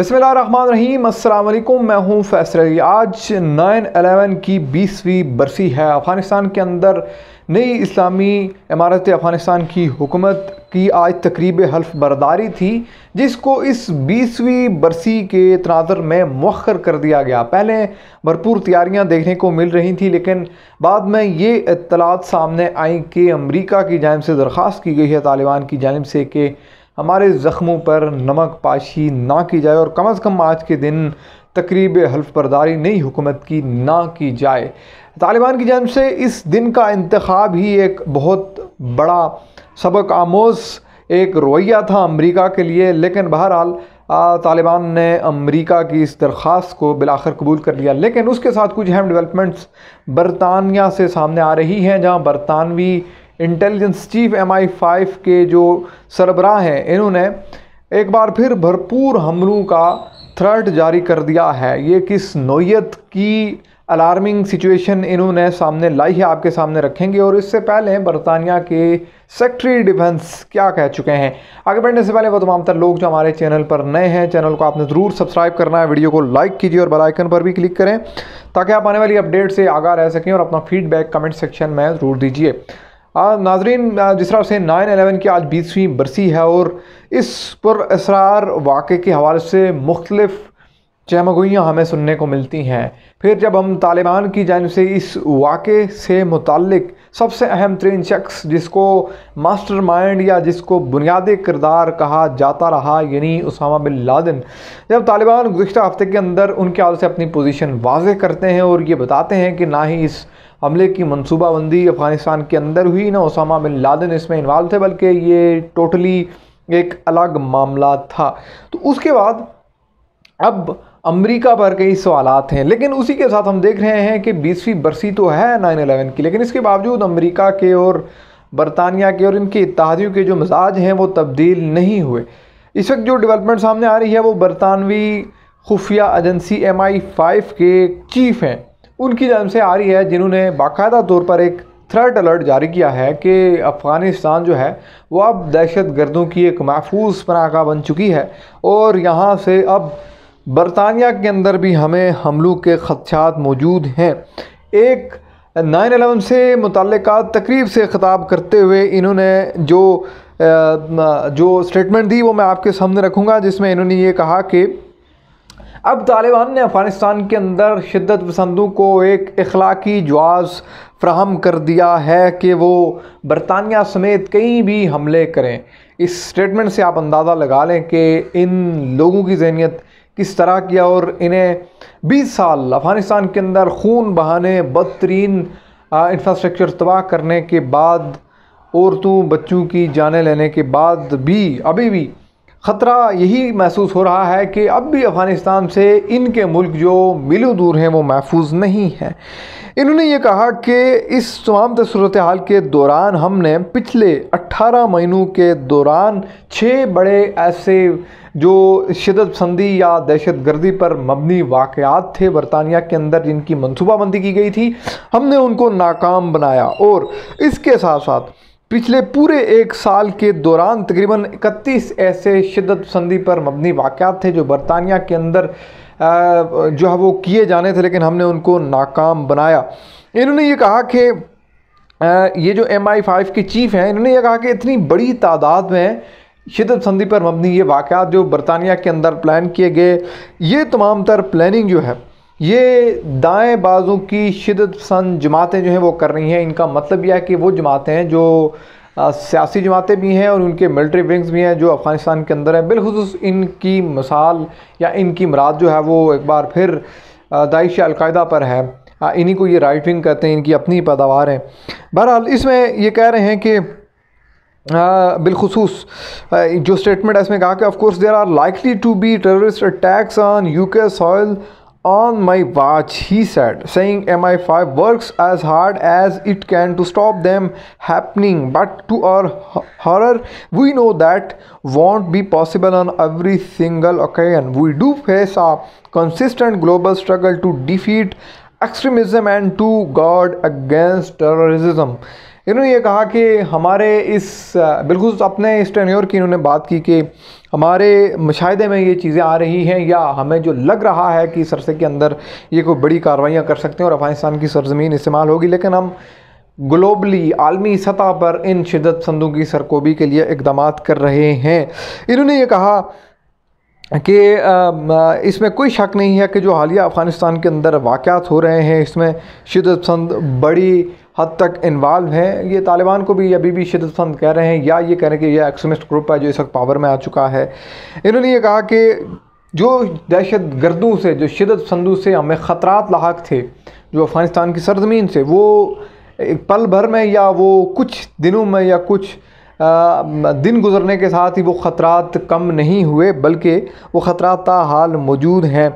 बसमीम अल्लाम मैं हूँ फैसल आज 9/11 की बीसवीं बरसी है अफ़गानिस्तान के अंदर नई इस्लामी इमारत अफ़गानिस्तान की हुकूमत की आज तकरीब हल्फ बरदारी थी जिसको इस बीसवीं बरसी के तनाजर में मखर कर दिया गया पहले भरपूर तैयारियां देखने को मिल रही थी लेकिन बाद में ये इतलात सामने आई कि अमरीका की जानब से दरख्वास्त की गई है तालिबान की जानब से कि हमारे ज़ख्मों पर नमक पाशी ना की जाए और कम अज़ कम आज के दिन तकरीब हल्फ नई हुकूमत की ना की जाए तालिबान की जानब से इस दिन का इंतखब ही एक बहुत बड़ा सबक आमोज़ एक रवैया था अमरीका के लिए लेकिन बहरहाल तालिबान ने अमरीका की इस दरख्वास्त को बिलाखर कबूल कर लिया लेकिन उसके साथ कुछ अहम डेवलपमेंट्स बरतानिया से सामने आ रही हैं जहाँ बरतानवी intelligence chief M I five के जो सरबराह हैं इन्होंने एक बार फिर भरपूर हमलों का थ्रेट जारी कर दिया है ये किस नोयत की अलार्मिंग सिचुएशन इन्होंने सामने लाई है आपके सामने रखेंगे और इससे पहले बरतानिया के सेक्रेटरी डिफेंस क्या कह चुके हैं आगे बढ़ने से पहले वो तमाम तर लोग जो हमारे चैनल पर नए हैं चैनल को आपने ज़रूर सब्सक्राइब करना है वीडियो को लाइक कीजिए और बेलाइकन पर भी क्लिक करें ताकि आप आने वाली अपडेट से आगा रह सकें और अपना फीडबैक कमेंट सेक्शन में ज़रूर दीजिए हाँ, नाजरीन जिसरा हुसैन नाइन अलेवन की आज बीसवीं बरसी है और इस पर इसरार वाक़े के हवाले से मुख्तलफ़ चहमगोइयाँ हमें सुनने को मिलती हैं फिर जब हम तालिबान की जानब से इस वाक़े से मुतलक सबसे अहम तरीन शख्स जिसको मास्टर माइंड या जिसको बुनियादी किरदार कहा जाता रहा यानी उसामा बिन लादन जब तालिबान गुज्त हफ्ते के अंदर उनके हाल से अपनी पोजीशन वाज करते हैं और ये बताते हैं कि ना ही इस हमले की मनसूबाबंदी अफ़गानिस्तान के अंदर हुई ना उसामा बिन लादन इसमें इन्वाल्व थे बल्कि ये टोटली एक अलग मामला था तो उसके बाद अब अमेरिका पर कई सवाल हैं लेकिन उसी के साथ हम देख रहे हैं कि बीसवीं बरसी तो है नाइन अलेवन की लेकिन इसके बावजूद अमेरिका के और बरतानिया के और इनके इतिहादियों के जो मिजाज हैं वो तब्दील नहीं हुए इस वक्त जो डेवलपमेंट सामने आ रही है वो बरतानवी खुफिया एजेंसी एम आई फाइव के चीफ हैं उनकी जानब से आ रही है जिन्होंने बाकायदा तौर पर एक थ्रेट अलर्ट जारी किया है कि अफ़गानिस्तान जो है वह अब दहशत गर्दों की एक महफूज पनाका बन चुकी है और यहाँ से अब बरतानिया के अंदर भी हमें हमलों के ख़दशात मौजूद हैं एक नाइन अलेवन से मुतल तकरीब से ख़ताब करते हुए इन्होंने जो जो स्टेटमेंट दी वो मैं आपके सामने रखूँगा जिसमें इन्होंने ये कहा कि अब तालिबान ने अफ़गानिस्तान के अंदर शिद्दत पसंदों को एक अखलाकी जवाज़ फ्राहम कर दिया है कि वो बरतानिया समेत कहीं भी हमले करें इस स्टेटमेंट से आप अंदाज़ा लगा लें कि इन लोगों की जहनीत किस तरह की और इन्हें 20 साल अफ़गानिस्तान के अंदर खून बहाने बदतरीन इंफ्रास्ट्रक्चर तबाह करने के बाद औरतों बच्चों की जान लेने के बाद भी अभी भी ख़तरा यही महसूस हो रहा है कि अब भी अफ़गानिस्तान से इनके मुल्क जो मिलो दूर हैं वो महफूज नहीं हैं इन्होंने ये कहा कि इस तमाम सूरत हाल के दौरान हमने पिछले 18 महीनों के दौरान छः बड़े ऐसे जो शदत पसंदी या दहशत गर्दी पर मबनी वाक़ात थे बरतानिया के अंदर जिनकी मनसूबाबंदी की गई थी हमने उनको नाकाम बनाया और इसके साथ साथ पिछले पूरे एक साल के दौरान तकरीबन 31 ऐसे शिदत पसंदी पर मबनी वाक़ थे जो बरतानिया के अंदर जो है वो किए जाने थे लेकिन हमने उनको नाकाम बनाया इन्होंने ये कहा कि ये जो एम आई फाइव के चीफ हैं इन्होंने ये कहा कि इतनी बड़ी तादाद में शिदत पसंदी पर मबनी ये वाक़ जो बरतानिया के अंदर प्लान किए गए ये तमाम तर प्लानिंग जो है ये दाएं बाजू की शिदत पसंद जमातें जो हैं वो कर रही हैं इनका मतलब यह है कि वो जमातें हैं जो सियासी जमातें भी हैं और उनके मिलिट्री विंग्स भी हैं जो अफ़गानिस्तान के अंदर हैं बिलखसूस इनकी मिसाल या इनकी मराद जो है वो एक बार फिर दाइश अलकायदा पर है इन्हीं को ये राइट विंग कहते हैं इनकी अपनी पैदावार है बहरहाल इसमें ये कह रहे हैं कि बिलखसूस जो स्टेटमेंट है इसमें कहा कि of course there are likely to be terrorist attacks on UK soil On my watch, he said, saying MI5 works as hard as it can to stop them happening, but to our horror, we know that won't be possible on every single occasion. We do face a consistent global struggle to defeat extremism and to guard against terrorism इन्होंने ये कहा कि हमारे इस बिल्कुल अपने इस tenure की इन्होंने बात की कि हमारे मुशाहे में ये चीज़ें आ रही हैं या हमें जो लग रहा है कि सरसे के अंदर ये कोई बड़ी कार्रवाइयाँ कर सकते हैं और अफ़गानिस्तान की सरजमीन इस्तेमाल होगी लेकिन हम ग्लोबली आलमी सतह पर इन शिदत पसंदों की सरकोबी के लिए इकदाम कर रहे हैं इन्होंने ये कहा कि इसमें कोई शक नहीं है कि जो हालिया अफ़गानिस्तान के अंदर वाक़ात हो रहे हैं इसमें शिदत पसंद बड़ी हद तक इन्वाल्व हैं ये तालिबान को भी अभी भी शिदत पसंद कह रहे हैं या ये कह रहे हैं कि यह एक्सट्रीमिस्ट ग्रुप है जो इस वक्त पावर में आ चुका है इन्होंने ये कहा कि जो दहशत गर्दों से जो शिदत पसंदों से हमें ख़तरा लाक थे जो अफ़गानिस्तान की सरजमीन से वो पल भर में या वो कुछ दिनों में या कुछ दिन गुजरने के साथ ही वो ख़तरा कम नहीं हुए बल्कि वो ख़तरा हाल मौजूद हैं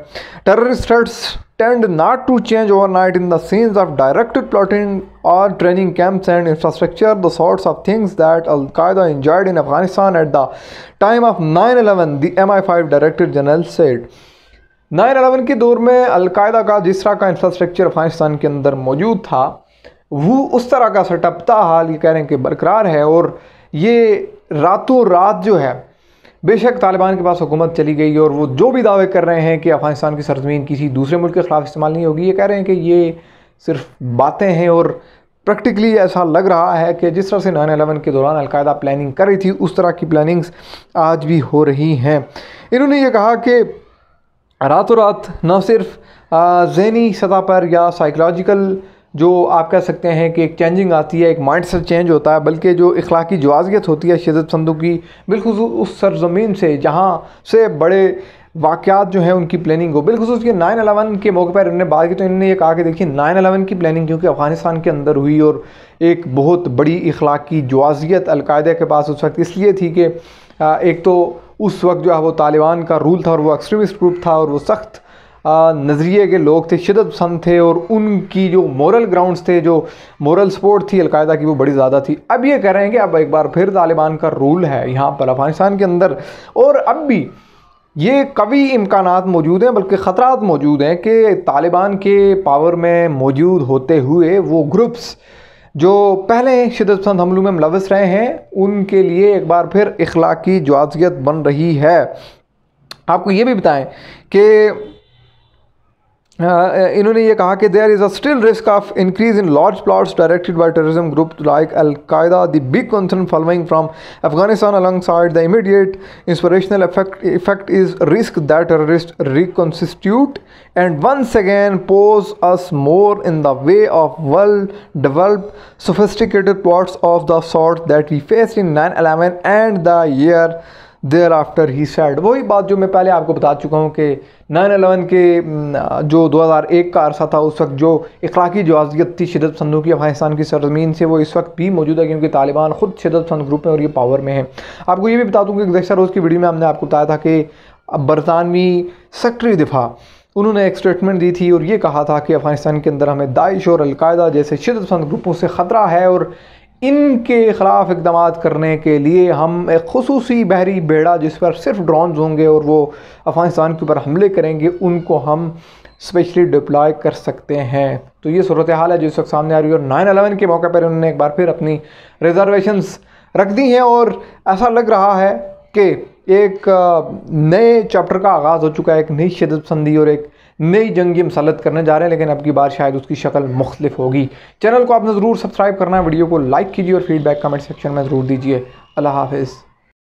terrorists tend not to change overnight in deans of directed plotting और training camps and infrastructure the sorts of things that al Qaeda enjoyed in Afghanistan at the time of nine eleven the M I five director general said nine eleven के दौर में al Qaeda का जिस तरह का infrastructure Afghanistan के अंदर मौजूद था वो उस तरह का सेटअप हाल ये कह रहे हैं कि बरकरार है और ये रातों रात जो है बेशक तालिबान के पास हुकूमत चली गई और वो जो भी दावे कर रहे हैं कि अफ़गानिस्तान की सरजमीन किसी दूसरे मुल्क के ख़िलाफ़ इस्तेमाल नहीं होगी ये कह रहे हैं कि ये सिर्फ बातें हैं और प्रैक्टिकली ऐसा लग रहा है कि जिस तरह से नाइन अलेवन के दौरान अलकायदा प्लानिंग कर रही थी उस तरह की प्लानिंग्स आज भी हो रही हैं इन्होंने ये कहा कि रातों रात न सिर्फ जहनी सतह पर या साइकोलॉजिकल जो आप कह सकते हैं कि एक चेंजिंग आती है एक माइंड सेट चेंज होता है बल्कि जो इखलाकी जवाजियत होती है शिदत पसंदों की बिल्कुल उस सरजमीन से जहाँ से बड़े वाक़ात जो हैं उनकी प्लानिंग हो बिलखसूस ये नाइन अलेवन के मौके पर इन्होंने बात की तो इन्होंने ये कहा कि देखिए नाइन अलेवन की प्लानिंग क्योंकि अफ़गानिस्तान के अंदर हुई और एक बहुत बड़ी इखलाकी जवाजियत अलकायदा के पास उस वक्त इसलिए थी कि एक तो उस वक्त जो है वो तालिबान का रूल था और वो एक्सट्रीमिस्ट ग्रुप था और वो सख्त नज़रिए के लोग थे शिदत पसंद थे और उनकी जो मॉरल ग्राउंड्स थे जो मॉरल सपोर्ट थी अलकायदा की वो बड़ी ज़्यादा थी अब ये कह रहे हैं कि अब एक बार फिर तालिबान का रूल है यहाँ पर अफगानिस्तान के अंदर और अब भी ये कभी इम्कान मौजूद हैं बल्कि ख़तरा मौजूद हैं कि तालिबान के पावर में मौजूद होते हुए वो ग्रुप्स जो पहले शिदत पसंद हमलों में मुलवस रहे हैं उनके लिए एक बार फिर इखलाकी जवाजियत बन रही है आपको ये भी बताएं कि इन्होंने ये कहा कि there is a still risk of increase in large plots directed by terrorism group like al Qaeda the big concern following from Afghanistan alongside the immediate inspirational effect effect is risk that terrorist reconstitute and once again pose us more in the way of well develop sophisticated plots of the sort that we faced in nine eleven and the year thereafter he said वही बात जो मैं पहले आपको बता चुका हूँ कि नाइन अलेवन के जो 2001 का अरसा था उस वक्त जो इखलाकी जवाजियत थी शदत पसंदों की अफगानिस्तान की सरजमीन से वो इस वक्त भी मौजूद है क्योंकि तालिबान खुद शदत पसंद ग्रुप में और ये पावर में है आपको ये भी बता दूँ कि गुजशत रोज़ की वीडियो में हमने आपको बताया था कि बरतानवी सेक्रटरी दिफा उन्होंने एक स्टेटमेंट दी थी और ये कहा था कि अफगानिस्तान के अंदर हमें दाइश और अलकायदा जैसे शदत पसंद ग्रुपों से ख़तरा है और इनके ख़िलाफ़ इकदाम करने के लिए हम एक खसूस बहरी बेड़ा जिस पर सिर्फ ड्रोन्स होंगे और वो अफ़गानिस्तान के ऊपर हमले करेंगे उनको हम स्पेशली डिप्लॉय कर सकते हैं तो ये सूरत हाल है जिस वक्त सामने आ रही है और नाइन अलेवन के मौके पर उन्होंने एक बार फिर अपनी रिजर्वेशंस रख दी हैं और ऐसा लग रहा है कि एक नए चैप्टर का आगाज़ हो चुका है एक नई शदत पसंदी और एक नई जंगी मसलत करने जा रहे हैं लेकिन अब की बार शायद उसकी शक्ल मुख्तफ होगी चैनल को आपने ज़रूर सब्सक्राइब करना है वीडियो को लाइक कीजिए और फीडबैक कमेंट सेक्शन में ज़रूर दीजिए अल्लाह हाफिज़